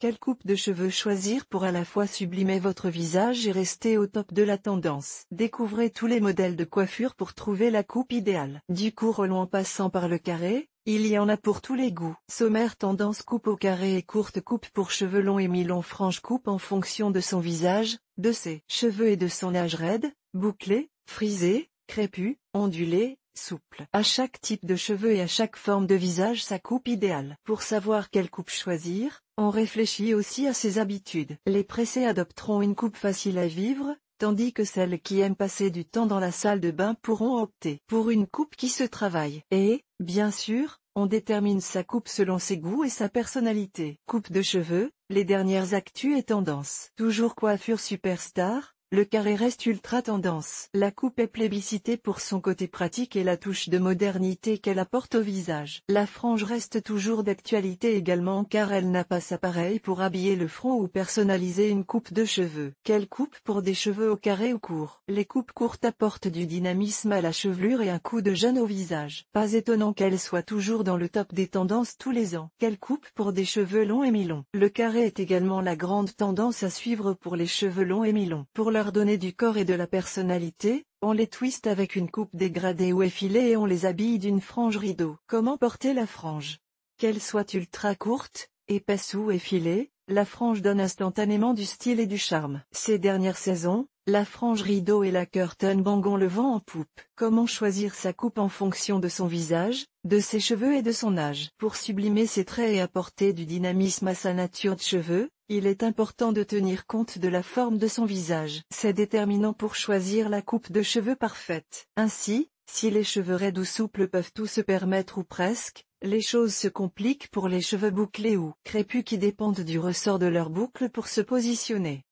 Quelle coupe de cheveux choisir pour à la fois sublimer votre visage et rester au top de la tendance Découvrez tous les modèles de coiffure pour trouver la coupe idéale. Du court au long passant par le carré, il y en a pour tous les goûts. Sommaire tendance coupe au carré et courte coupe pour cheveux longs et mi-longs franche coupe en fonction de son visage, de ses cheveux et de son âge raide, bouclé, frisé, crépus, ondulé, souple. À chaque type de cheveux et à chaque forme de visage sa coupe idéale. Pour savoir quelle coupe choisir, on réfléchit aussi à ses habitudes. Les pressés adopteront une coupe facile à vivre, tandis que celles qui aiment passer du temps dans la salle de bain pourront opter pour une coupe qui se travaille. Et, bien sûr, on détermine sa coupe selon ses goûts et sa personnalité. Coupe de cheveux, les dernières actus et tendances. Toujours coiffure superstar, le carré reste ultra tendance. La coupe est plébiscitée pour son côté pratique et la touche de modernité qu'elle apporte au visage. La frange reste toujours d'actualité également car elle n'a pas sa pareille pour habiller le front ou personnaliser une coupe de cheveux. Quelle coupe pour des cheveux au carré ou court Les coupes courtes apportent du dynamisme à la chevelure et un coup de jeune au visage. Pas étonnant qu'elle soit toujours dans le top des tendances tous les ans. Quelle coupe pour des cheveux longs et mi-longs Le carré est également la grande tendance à suivre pour les cheveux longs et mi-longs. Pour donner du corps et de la personnalité, on les twiste avec une coupe dégradée ou effilée et on les habille d'une frange rideau. Comment porter la frange Qu'elle soit ultra courte, épaisse ou effilée, la frange donne instantanément du style et du charme. Ces dernières saisons, la frange rideau et la curtain bang ont le vent en poupe. Comment choisir sa coupe en fonction de son visage, de ses cheveux et de son âge Pour sublimer ses traits et apporter du dynamisme à sa nature de cheveux, il est important de tenir compte de la forme de son visage. C'est déterminant pour choisir la coupe de cheveux parfaite. Ainsi, si les cheveux raides ou souples peuvent tout se permettre ou presque, les choses se compliquent pour les cheveux bouclés ou crépus qui dépendent du ressort de leur boucle pour se positionner.